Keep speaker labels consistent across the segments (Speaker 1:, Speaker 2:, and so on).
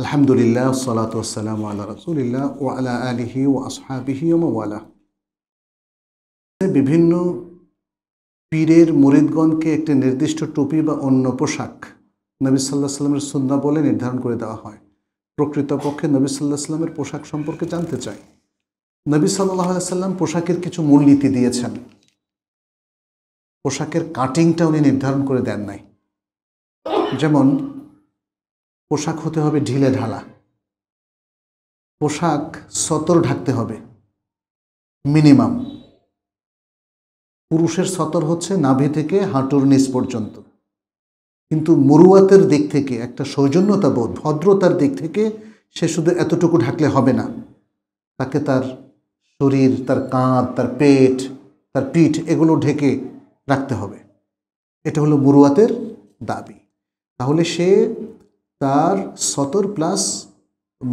Speaker 1: আলহামদুলিল্লাহ সালাত ওসালাম আল্লাহ রসুলিল্লাহ ও আলা আলিহি ও আসহাবিহি ও বিভিন্ন পীরের মুরিদগণকে একটি নির্দিষ্ট টুপি বা অন্য পোশাক নবী সাল্লাহ সাল্লামের সুন্না বলে নির্ধারণ করে দেওয়া হয় প্রকৃতপক্ষে নবী সাল্লাহ সাল্লামের পোশাক সম্পর্কে জানতে চাই নবী সাল্লাহ সাল্লাম পোশাকের কিছু মূলনীতি দিয়েছেন পোশাকের কাটিংটা উনি নির্ধারণ করে দেন নাই যেমন পোশাক হতে হবে ঢিলে ঢালা পোশাক সতর ঢাকতে হবে মিনিমাম পুরুষের সতর হচ্ছে নাভি থেকে হাঁটুর নিচ পর্যন্ত কিন্তু মরুয়াতের দিক থেকে একটা সৌজন্যতা বোধ ভদ্রতার দিক থেকে সে শুধু এতটুকু ঢাকলে হবে না তাকে তার শরীর তার কাঁধ তার পেট তার পিঠ এগুলো ঢেকে রাখতে হবে এটা হলো মরুয়াতের দাবি তাহলে সে তার সতর প্লাস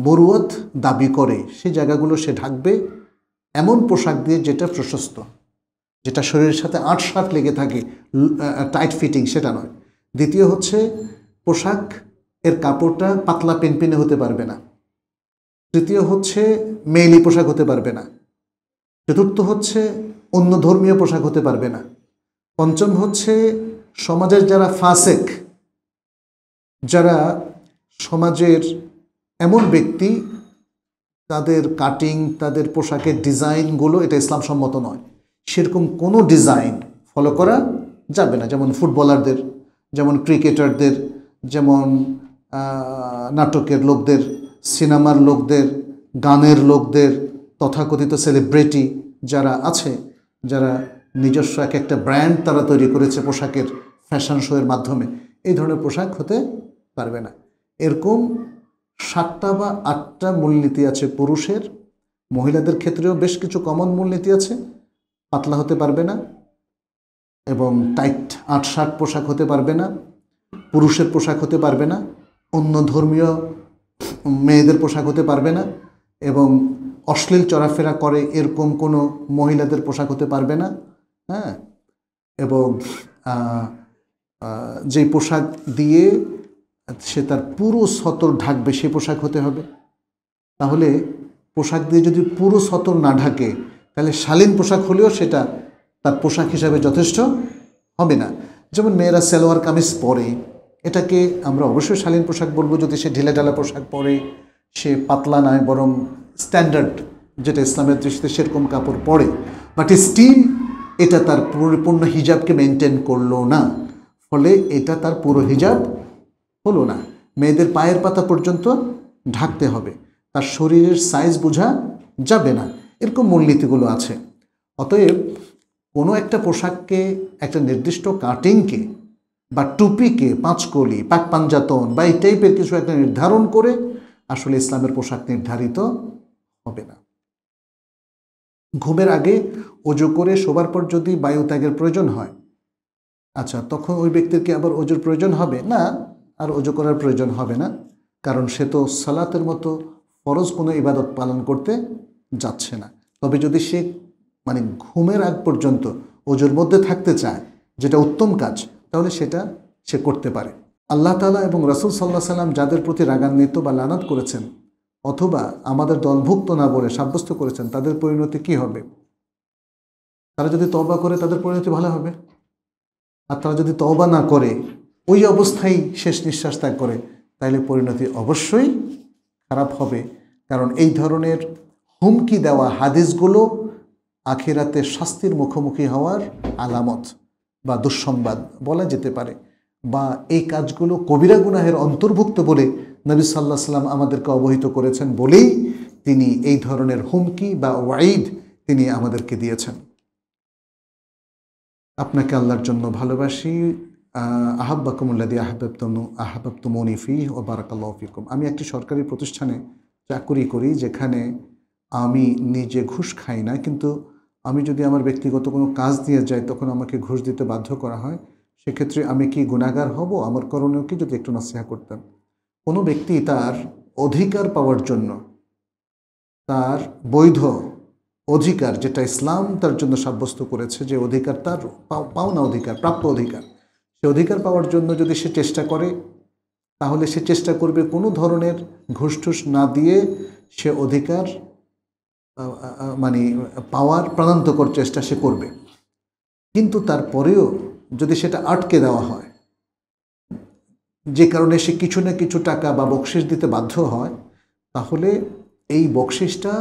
Speaker 1: মরুয়ত দাবি করে সেই জায়গাগুলো সে ঢাকবে এমন পোশাক দিয়ে যেটা প্রশস্ত যেটা শরীরের সাথে সাট লেগে থাকে টাইট ফিটিং সেটা নয় দ্বিতীয় হচ্ছে পোশাক এর কাপড়টা পাতলা পেনপেনে হতে পারবে না তৃতীয় হচ্ছে মেইলি পোশাক হতে পারবে না চতুর্থ হচ্ছে অন্য ধর্মীয় পোশাক হতে পারবে না পঞ্চম হচ্ছে সমাজের যারা ফাসেক যারা সমাজের এমন ব্যক্তি তাদের কাটিং তাদের পোশাকের ডিজাইনগুলো এটা ইসলাম সম্মত নয় সেরকম কোনো ডিজাইন ফলো করা যাবে না যেমন ফুটবলারদের যেমন ক্রিকেটারদের যেমন নাটকের লোকদের সিনেমার লোকদের গানের লোকদের তথাকথিত সেলিব্রিটি যারা আছে যারা নিজস্ব এক একটা ব্র্যান্ড তারা তৈরি করেছে পোশাকের ফ্যাশন শোয়ের মাধ্যমে এই ধরনের পোশাক হতে পারবে না এরকম সাতটা বা আটটা মূলনীতি আছে পুরুষের মহিলাদের ক্ষেত্রেও বেশ কিছু কমন মূলনীতি আছে পাতলা হতে পারবে না এবং টাইট আট শার্ট পোশাক হতে পারবে না পুরুষের পোশাক হতে পারবে না অন্য ধর্মীয় মেয়েদের পোশাক হতে পারবে না এবং অশ্লীল চলাফেরা করে এরকম কোনো মহিলাদের পোশাক হতে পারবে না হ্যাঁ এবং যে পোশাক দিয়ে সে তার পুরো সতর ঢাকবে সে পোশাক হতে হবে তাহলে পোশাক দিয়ে যদি পুরো সতর না ঢাকে তাহলে শালীন পোশাক হলেও সেটা তার পোশাক হিসাবে যথেষ্ট হবে না যেমন মেয়েরা সালোয়ার কামিজ পরে এটাকে আমরা অবশ্যই শালীন পোশাক বলবো যদি সে ঢিলে ঢালা পোশাক পরে সে পাতলা নয় বরং স্ট্যান্ডার্ড যেটা ইসলামের দৃষ্টিতে সেরকম কাপড় পরে বাট স্টিল এটা তার পরিপূর্ণ হিজাবকে মেনটেন করলো না ফলে এটা তার পুরো হিজাব হলো না মেয়েদের পায়ের পাতা পর্যন্ত ঢাকতে হবে তার শরীরের সাইজ বোঝা যাবে না এরকম মূলনীতিগুলো আছে অতএব কোনো একটা পোশাককে একটা নির্দিষ্ট কাটিংকে বা টুপিকে পাঁচকলি পাক পাঞ্জাতন বা এই টাইপের কিছু একটা নির্ধারণ করে আসলে ইসলামের পোশাক নির্ধারিত হবে না ঘুমের আগে ওজো করে শোবার পর যদি বায়ু ত্যাগের প্রয়োজন হয় আচ্ছা তখন ওই ব্যক্তির কি আবার ওজুর প্রয়োজন হবে না আর উজু করার প্রয়োজন হবে না কারণ সে তো সালাতের মতো ফরজ কোনো ইবাদত পালন করতে যাচ্ছে না তবে যদি সে মানে ঘুমের আগ পর্যন্ত ওজুর মধ্যে থাকতে চায় যেটা উত্তম কাজ তাহলে সেটা সে করতে পারে আল্লাহ তালা এবং রাসুল সাল্লাহ সাল্লাম যাদের প্রতি রাগান্বিত বা লানাত করেছেন অথবা আমাদের দলভুক্ত না বলে সাব্যস্ত করেছেন তাদের পরিণতি কি হবে তারা যদি তওবা করে তাদের পরিণতি ভালো হবে আর তারা যদি তওবা না করে ওই অবস্থায় শেষ নিঃশ্বাস ত্যাগ করে তাহলে পরিণতি অবশ্যই খারাপ হবে কারণ এই ধরনের হুমকি দেওয়া হাদিসগুলো আখিরাতে শাস্তির মুখোমুখি হওয়ার আলামত বা দুঃসংবাদ বলা যেতে পারে বা এই কাজগুলো কবিরা গুনাহের অন্তর্ভুক্ত বলে নবী সাল্লাহ সাল্লাম আমাদেরকে অবহিত করেছেন বলেই তিনি এই ধরনের হুমকি বা ওয়াইড তিনি আমাদেরকে দিয়েছেন আপনাকে আল্লাহর জন্য ভালোবাসি আহাব্বাকুমুল্লাদি আহাবেবতনু আহাবেবতমনি ফি ও বারাকাল্লাহ ফিকুম আমি একটি সরকারি প্রতিষ্ঠানে চাকুরি করি যেখানে আমি নিজে ঘুষ খাই না কিন্তু আমি যদি আমার ব্যক্তিগত কোনো কাজ দিয়ে যাই তখন আমাকে ঘুষ দিতে বাধ্য করা হয় সেক্ষেত্রে আমি কি গুণাগার হব আমার করণীয় কি যদি একটু নাসিহা করতাম কোনো ব্যক্তি তার অধিকার পাওয়ার জন্য তার বৈধ অধিকার যেটা ইসলাম তার জন্য সাব্যস্ত করেছে যে অধিকার তার পাওনা অধিকার প্রাপ্য অধিকার সে অধিকার পাওয়ার জন্য যদি সে চেষ্টা করে তাহলে সে চেষ্টা করবে কোনো ধরনের ঘুষ না দিয়ে সে অধিকার মানে পাওয়ার প্রাণান্তকর চেষ্টা সে করবে কিন্তু তারপরেও যদি সেটা আটকে দেওয়া হয় যে কারণে সে কিছু না কিছু টাকা বা বকশিস দিতে বাধ্য হয় তাহলে এই বকশিসটা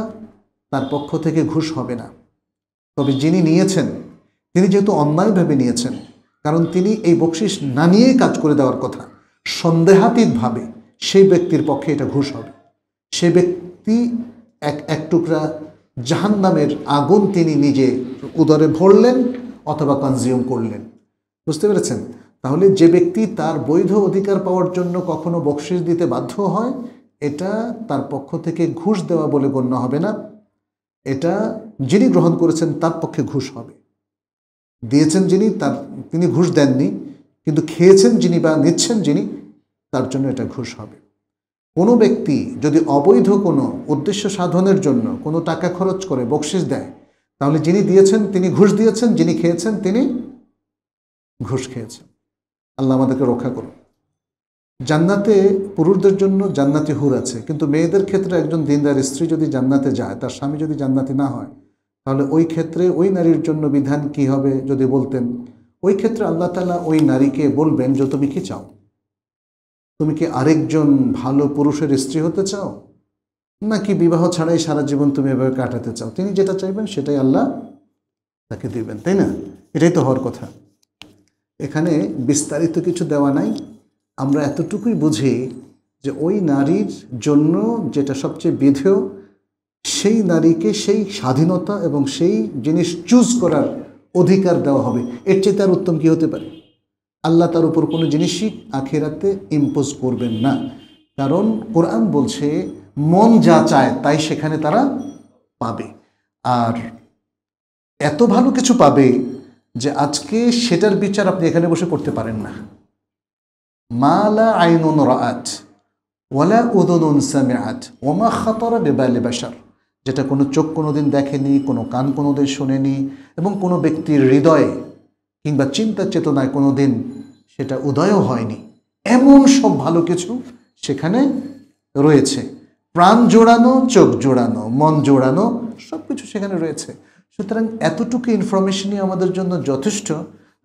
Speaker 1: তার পক্ষ থেকে ঘুষ হবে না তবে যিনি নিয়েছেন তিনি যেহেতু অন্যায়ভাবে নিয়েছেন কারণ তিনি এই বকশিস না নিয়েই কাজ করে দেওয়ার কথা সন্দেহাতীতভাবে সেই ব্যক্তির পক্ষে এটা ঘুষ হবে সে ব্যক্তি এক এক টুকরা জাহান নামের আগুন তিনি নিজে উদরে ভরলেন অথবা কনজিউম করলেন বুঝতে পেরেছেন তাহলে যে ব্যক্তি তার বৈধ অধিকার পাওয়ার জন্য কখনো বকশিস দিতে বাধ্য হয় এটা তার পক্ষ থেকে ঘুষ দেওয়া বলে গণ্য হবে না এটা যিনি গ্রহণ করেছেন তার পক্ষে ঘুষ হবে দিয়েছেন যিনি তার তিনি ঘুষ দেননি কিন্তু খেয়েছেন যিনি বা নিচ্ছেন যিনি তার জন্য এটা ঘুষ হবে কোনো ব্যক্তি যদি অবৈধ কোনো উদ্দেশ্য সাধনের জন্য কোনো টাকা খরচ করে বকশিস দেয় তাহলে যিনি দিয়েছেন তিনি ঘুষ দিয়েছেন যিনি খেয়েছেন তিনি ঘুষ খেয়েছেন আল্লাহ আমাদেরকে রক্ষা করুন জান্নাতে পুরুষদের জন্য জান্নাতি হুর আছে কিন্তু মেয়েদের ক্ষেত্রে একজন দিনদার স্ত্রী যদি জান্নাতে যায় তার স্বামী যদি জান্নাতি না হয় তাহলে ওই ক্ষেত্রে ওই নারীর জন্য বিধান কি হবে যদি বলতেন ওই ক্ষেত্রে আল্লাহ তালা ওই নারীকে বলবেন যে তুমি কি চাও তুমি কি আরেকজন ভালো পুরুষের স্ত্রী হতে চাও নাকি বিবাহ ছাড়াই সারা জীবন তুমি এভাবে কাটাতে চাও তিনি যেটা চাইবেন সেটাই আল্লাহ তাকে দিবেন তাই না এটাই তো হওয়ার কথা এখানে বিস্তারিত কিছু দেওয়া নাই আমরা এতটুকুই বুঝি যে ওই নারীর জন্য যেটা সবচেয়ে বিধেয় সেই নারীকে সেই স্বাধীনতা এবং সেই জিনিস চুজ করার অধিকার দেওয়া হবে এর চেয়ে তার উত্তম কী হতে পারে আল্লাহ তার উপর কোনো জিনিসই আখেরাতে ইম্পোজ করবেন না কারণ কোরআন বলছে মন যা চায় তাই সেখানে তারা পাবে আর এত ভালো কিছু পাবে যে আজকে সেটার বিচার আপনি এখানে বসে করতে পারেন না মালা আইনুন ওলা ওয়ালা সামে সামিআত ওমা খাতরা বেবা বাসার যেটা কোনো চোখ কোনো দিন দেখেনি কোনো কান কোনো দিন শোনেনি এবং কোনো ব্যক্তির হৃদয়ে কিংবা চিন্তা চেতনায় কোনো দিন সেটা উদয়ও হয়নি এমন সব ভালো কিছু সেখানে রয়েছে প্রাণ জোড়ানো চোখ জোড়ানো মন জোড়ানো সব কিছু সেখানে রয়েছে সুতরাং এতটুকু ইনফরমেশনই আমাদের জন্য যথেষ্ট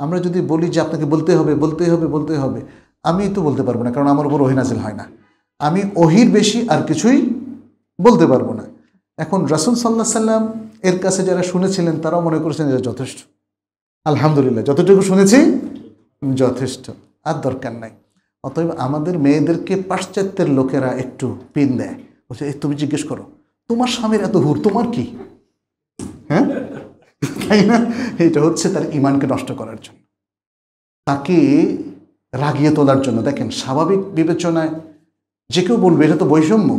Speaker 1: আমরা যদি বলি যে আপনাকে বলতে হবে বলতে হবে বলতে হবে আমি তো বলতে পারবো না কারণ আমার উপর ওহিনাজিল হয় না আমি ওহির বেশি আর কিছুই বলতে পারবো না এখন রাসুল সাল্লাহ সাল্লাম এর কাছে যারা শুনেছিলেন তারাও মনে করেছেন যে যথেষ্ট আলহামদুলিল্লাহ যতটুকু শুনেছি যথেষ্ট আর দরকার নাই অতএব আমাদের মেয়েদেরকে পাশ্চাত্যের লোকেরা একটু পিন দেয় বলছে এই তুমি জিজ্ঞেস করো তোমার স্বামীর এত হুর তোমার কি হ্যাঁ তাই না এটা হচ্ছে তার ইমানকে নষ্ট করার জন্য তাকে রাগিয়ে তোলার জন্য দেখেন স্বাভাবিক বিবেচনায় যে কেউ বলবে এটা তো বৈষম্য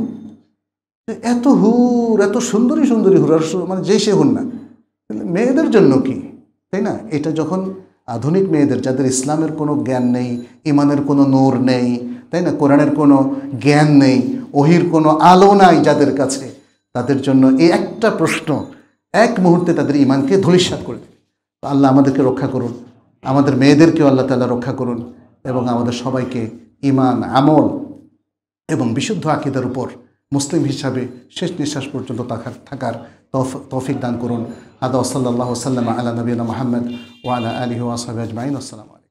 Speaker 1: এত হুর এত সুন্দরী সুন্দরী হুর আর মানে যে সে হুর না মেয়েদের জন্য কি তাই না এটা যখন আধুনিক মেয়েদের যাদের ইসলামের কোনো জ্ঞান নেই ইমানের কোনো নূর নেই তাই না কোরআনের কোনো জ্ঞান নেই ওহির কোনো আলো নাই যাদের কাছে তাদের জন্য এই একটা প্রশ্ন এক মুহূর্তে তাদের ইমানকে ধূলিসাত করে দেবে আল্লাহ আমাদেরকে রক্ষা করুন আমাদের মেয়েদেরকেও আল্লাহ তালা রক্ষা করুন এবং আমাদের সবাইকে ইমান আমল এবং বিশুদ্ধ আকিদের উপর মুসলিম হিসাবে শেষ নিঃশ্বাস পর্যন্ত থাকার থাকার তৌফিক দান করুন আদা ওসাল্লাহ সাল্লাম আল্লাহ নবীন মাহমদ ওয়ালা আলি ওয়াসবাজমাইন আজমাইন আসসালাম